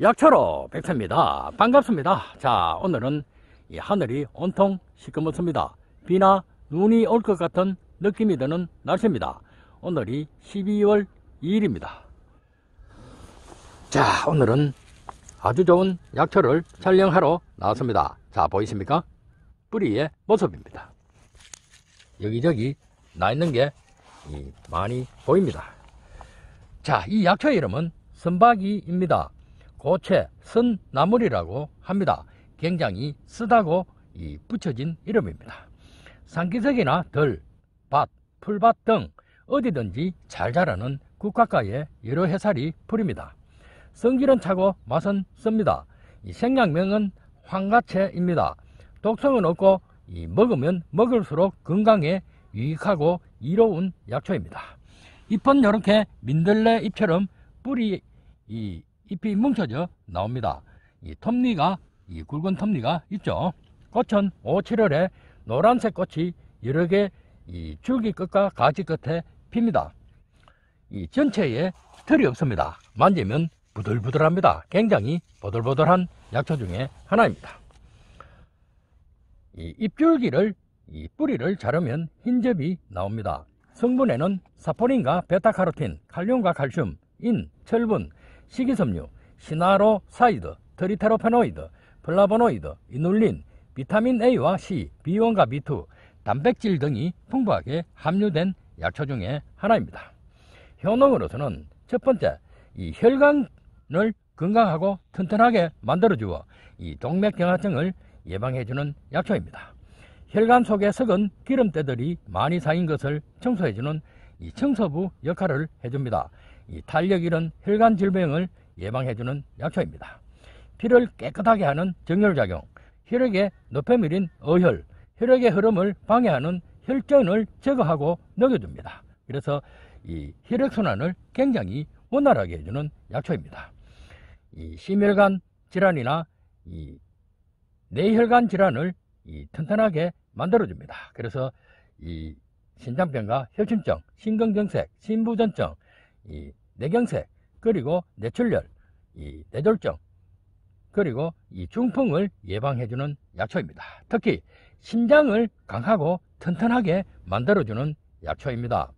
약초로 백태입니다. 반갑습니다. 자 오늘은 이 하늘이 온통 시커멓습니다. 비나 눈이 올 것 같은 느낌이 드는 날씨입니다. 오늘이 12월 2일입니다. 자 오늘은 아주 좋은 약초를 촬영하러 나왔습니다. 자 보이십니까? 뿌리의 모습입니다. 여기저기 나 있는 게 많이 보입니다. 자, 이 약초 의 이름은 선박이입니다. 고체, 선나물이라고 합니다. 굉장히 쓰다고 이 붙여진 이름입니다. 산기슭이나 들, 밭, 풀밭 등 어디든지 잘 자라는 국화가의 여러 해살이 풀입니다. 성질은 차고 맛은 씁니다. 이생략명은 황가채입니다. 독성은 없고 이 먹으면 먹을수록 건강에 유익하고 이로운 약초입니다. 잎은 이렇게 민들레 잎처럼 뿌리 이 잎이 뭉쳐져 나옵니다. 이 톱니가 이 굵은 톱니가 있죠. 꽃은 5, 7월에 노란색 꽃이 여러 개 이 줄기 끝과 가지 끝에 핍니다. 이 전체에 털이 없습니다. 만지면 부들부들합니다. 굉장히 보들보들한 약초 중에 하나입니다. 이 잎줄기를 이 뿌리를 자르면 흰접이 나옵니다. 성분에는 사포닌과 베타카로틴, 칼륨과 칼슘, 인, 철분, 식이섬유, 시나로사이드, 트리테로페노이드, 플라보노이드, 이눌린, 비타민 A와 C, B1과 B2, 단백질 등이 풍부하게 함유된 약초 중의 하나입니다. 효능으로서는 첫 번째, 이 혈관을 건강하고 튼튼하게 만들어주어 이 동맥경화증을 예방해주는 약초입니다. 혈관 속에 썩은 기름때들이 많이 쌓인 것을 청소해주는 이 청소부 역할을 해줍니다. 이 탄력이란 혈관 질병을 예방해주는 약초입니다. 피를 깨끗하게 하는 정렬작용, 혈액의 노폐물인 어혈, 혈액의 흐름을 방해하는 혈전을 제거하고 녹여줍니다. 그래서 이 혈액순환을 굉장히 원활하게 해주는 약초입니다. 이 심혈관 질환이나 이 뇌혈관 질환을 이 튼튼하게 만들어줍니다. 그래서 이 신장병과 혈심증신경색 신부전증, 이 내경색 그리고 뇌출혈 이 뇌졸중 그리고 이 중풍을 예방해주는 약초입니다. 특히 심장을 강하고 튼튼하게 만들어주는 약초입니다.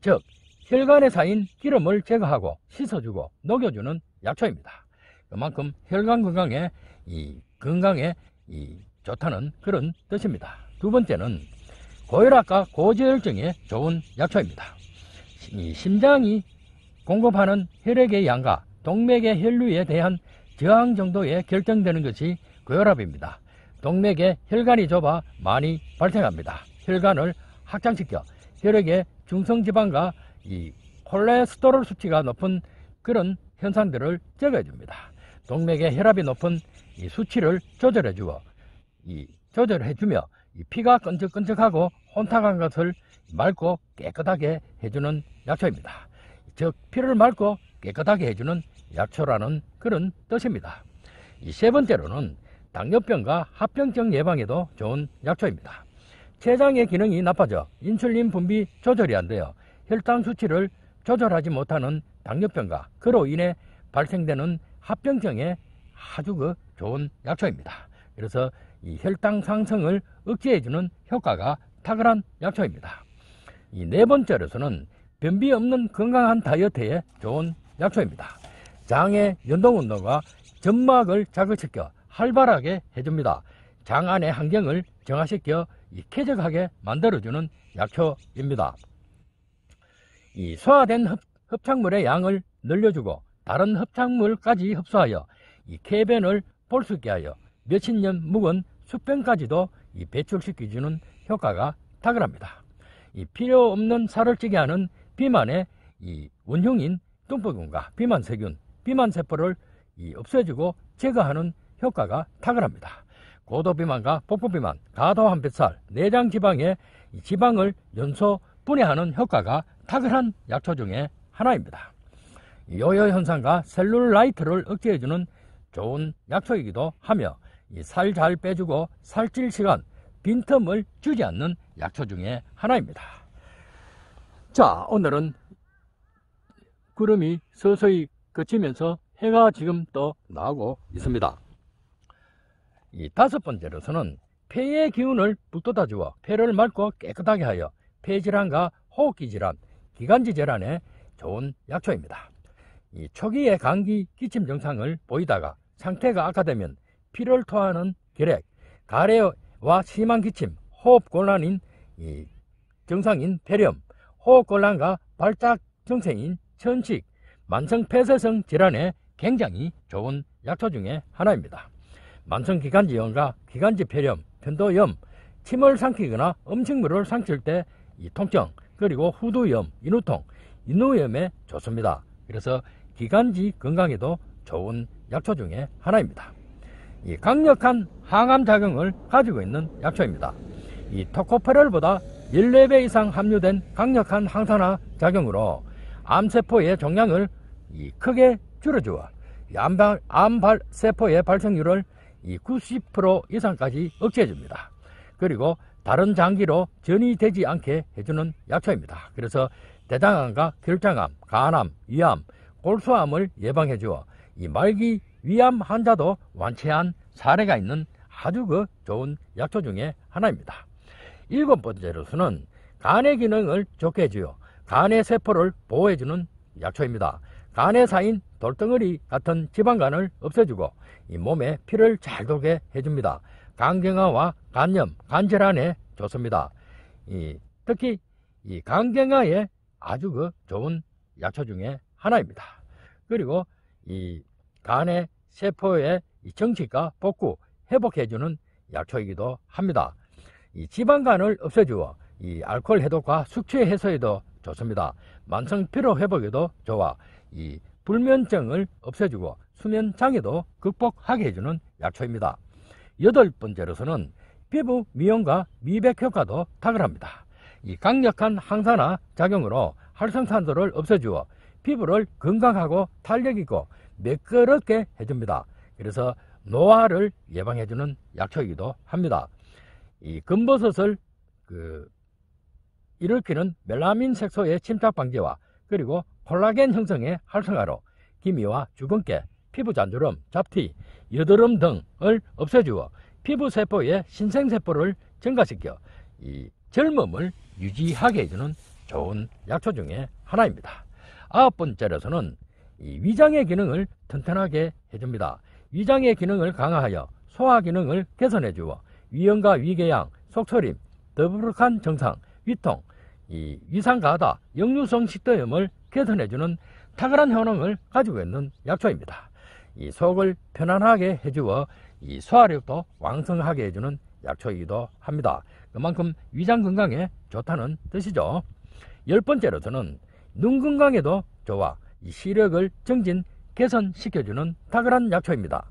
즉 혈관에 쌓인 기름을 제거하고 씻어주고 녹여주는 약초입니다. 그만큼 혈관 건강에 이 건강에 이 좋다는 그런 뜻입니다. 두 번째는 고혈압과 고지혈증에 좋은 약초입니다. 심장이 공급하는 혈액의 양과 동맥의 혈류에 대한 저항 정도에 결정되는 것이 고혈압입니다. 동맥의 혈관이 좁아 많이 발생합니다. 혈관을 확장시켜 혈액의 중성지방과 이 콜레스테롤 수치가 높은 그런 현상들을 적어줍니다 동맥의 혈압이 높은 이 수치를 조절해주어 이 조절해주며 이 피가 끈적끈적하고 혼탁한 것을 맑고 깨끗하게 해주는 약초입니다. 즉 피를 맑고 깨끗하게 해주는 약초라는 그런 뜻입니다. 이세 번째로는 당뇨병과 합병증 예방에도 좋은 약초입니다. 췌장의 기능이 나빠져 인슐린 분비 조절이 안 되어 혈당 수치를 조절하지 못하는 당뇨병과 그로 인해 발생되는 합병증에 아주 그 좋은 약초입니다. 그래서 이 혈당 상승을 억제해주는 효과가 탁월한 약초입니다. 이네 번째로서는 변비 없는 건강한 다이어트에 좋은 약초입니다. 장의 연동운동과 점막을 자극시켜 활발하게 해줍니다. 장 안의 환경을 정화시켜 이 쾌적하게 만들어주는 약초입니다. 이 소화된 흡, 흡착물의 양을 늘려주고 다른 흡착물까지 흡수하여 이 쾌변을 볼 수 있게 하여 몇십 년 묵은 숙변까지도이 배출시켜주는 효과가 탁월합니다. 이 필요 없는 살을 찌게 하는 비만의 이 원흉인 똥포균과 비만 세균, 비만 세포를 이 없애주고 제거하는 효과가 탁월합니다. 고도비만과 복부비만, 과도한 뱃살, 내장 지방의 지방을 연소 분해하는 효과가 탁월한 약초 중에 하나입니다. 요요 현상과 셀룰라이트를 억제해주는 좋은 약초이기도 하며 살 잘 빼주고 살찔 시간, 빈틈을 주지 않는 약초 중에 하나입니다. 자, 오늘은 구름이 서서히 그치면서 해가 지금 또 나오고 있습니다. 이 다섯 번째로서는 폐의 기운을 북돋아 주어 폐를 맑고 깨끗하게 하여 폐질환과 호흡기 질환, 기관지 질환에 좋은 약초입니다. 이 초기에 감기, 기침 증상을 보이다가 상태가 악화되면 피를 토하는 결핵, 가래와 심한 기침, 호흡곤란인 이 증상인 폐렴, 호흡곤란과 발작 증세인 천식, 만성폐쇄성 질환에 굉장히 좋은 약초 중의 하나입니다. 만성기관지염과 기관지 폐렴, 편도염, 침을 삼키거나 음식물을 삼킬 때이 통증, 그리고 후두염, 인후통, 인후염에 좋습니다. 그래서 기관지 건강에도 좋은 약초 중의 하나입니다. 이 강력한 항암 작용을 가지고 있는 약초입니다. 이 토코페롤보다 14배 이상 함유된 강력한 항산화 작용으로 암세포의 종양을 이 크게 줄여주어 암발, 암발 세포의 발생률을 이90% 이상까지 억제해줍니다. 그리고 다른 장기로 전이되지 않게 해주는 약초입니다. 그래서 대장암과 결장암, 간암, 위암, 골수암을 예방해주어 이 말기 위암 환자도 완치한 사례가 있는 아주 그 좋은 약초 중에 하나입니다. 일곱 번째로서는 간의 기능을 좋게 해주요 간의 세포를 보호해주는 약초입니다. 간에 사인 돌덩어리 같은 지방간을 없애주고 이 몸에 피를 잘 돌게 해줍니다. 간경화와 간염, 간질환에 좋습니다. 이, 특히 이 간경화에 아주 그 좋은 약초 중에 하나입니다. 그리고 이 간의 세포의 정치과 복구 회복해주는 약초이기도 합니다. 이 지방간을 없애주어 이 알코올 해독과 숙취 해소에도 좋습니다. 만성 피로 회복에도 좋아 이 불면증을 없애주고 수면 장애도 극복하게 해주는 약초입니다. 여덟 번째로서는 피부 미용과 미백 효과도 탁월합니다. 이 강력한 항산화 작용으로 활성산소를 없애주어 피부를 건강하고 탄력있고 매끄럽게 해줍니다. 그래서 노화를 예방해주는 약초이기도 합니다. 이 금버섯을 그 일으키는 멜라민 색소의 침착 방지와 그리고 콜라겐 형성의 활성화로 기미와 주근깨, 피부 잔주름, 잡티, 여드름 등을 없애주어 피부 세포의 신생 세포를 증가시켜 이 젊음을 유지하게 해주는 좋은 약초 중의 하나입니다. 아홉 번째로서는 이 위장의 기능을 튼튼하게 해줍니다. 위장의 기능을 강화하여 소화 기능을 개선해 주어 위염과위궤양 속초림, 더부룩한 정상, 위통, 이 위상가하다, 역류성 식도염을 개선해주는 탁월한 효능을 가지고 있는 약초입니다. 이 속을 편안하게 해주어 이 소화력도 왕성하게 해주는 약초이기도 합니다. 그만큼 위장 건강에 좋다는 뜻이죠. 열 번째로서는 눈 건강에도 좋아 이 시력을 증진 개선시켜주는 탁월한 약초입니다.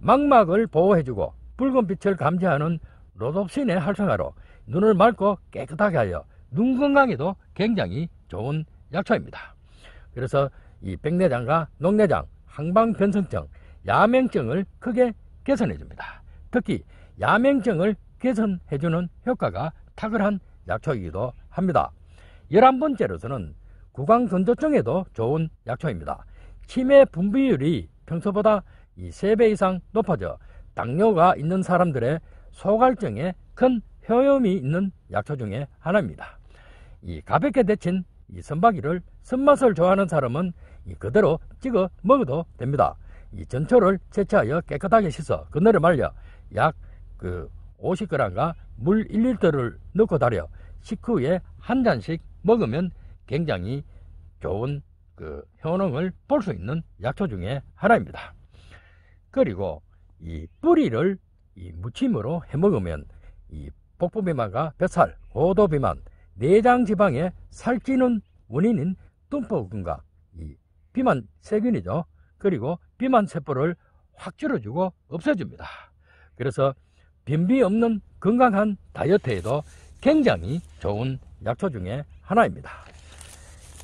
망막을 보호해주고 붉은 빛을 감지하는 로돕신의 활성화로 눈을 맑고 깨끗하게 하여 눈 건강에도 굉장히 좋은 약초입니다. 그래서 이 백내장과 녹내장, 항방변성증, 야맹증을 크게 개선해 줍니다. 특히 야맹증을 개선해 주는 효과가 탁월한 약초이기도 합니다. 1 1 번째로서는 구강건조증에도 좋은 약초입니다. 치매 분비율이 평소보다 3배 이상 높아져 당뇨가 있는 사람들의 소갈증에 큰 효염이 있는 약초 중의 하나입니다. 이 가볍게 데친 이 선박이를 쓴맛을 좋아하는 사람은 그대로 찍어 먹어도 됩니다. 이 전초를 채취하여 깨끗하게 씻어 그늘에 말려 약그 50g과 물 1리터를 넣고 달여 식후에 한 잔씩 먹으면 굉장히 좋은 그 효능을 볼 수 있는 약초 중의 하나입니다. 그리고 이 뿌리를 이 무침으로 해먹으면 이 복부비만과 뱃살, 고도비만, 내장지방에 살찌는 원인인 뚱포근과 이 비만 세균이죠. 그리고 비만 세포를 확 줄여주고 없애줍니다. 그래서 변비 없는 건강한 다이어트에도 굉장히 좋은 약초 중에 하나입니다.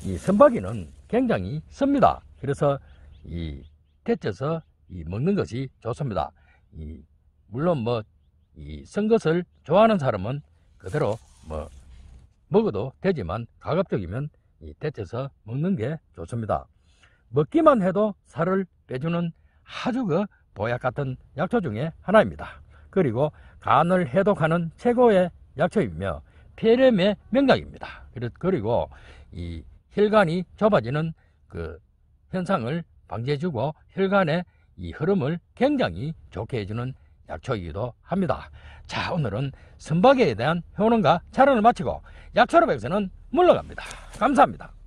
이 선박이는 굉장히 씁니다. 그래서 이 데쳐서 이 먹는 것이 좋습니다. 이 물론 뭐이 선것을 좋아하는 사람은 그대로 뭐 먹어도 되지만 가급적이면 이 데쳐서 먹는 게 좋습니다. 먹기만 해도 살을 빼주는 아주 그 보약 같은 약초 중에 하나입니다. 그리고 간을 해독하는 최고의 약초이며 폐렴의 명각입니다. 그리고 이 혈관이 좁아지는 그 현상을 방지해주고 혈관에 이 흐름을 굉장히 좋게 해주는 약초이기도 합니다. 자 오늘은 선박에 대한 효능과 자론을 마치고 약초로백서는 물러갑니다. 감사합니다.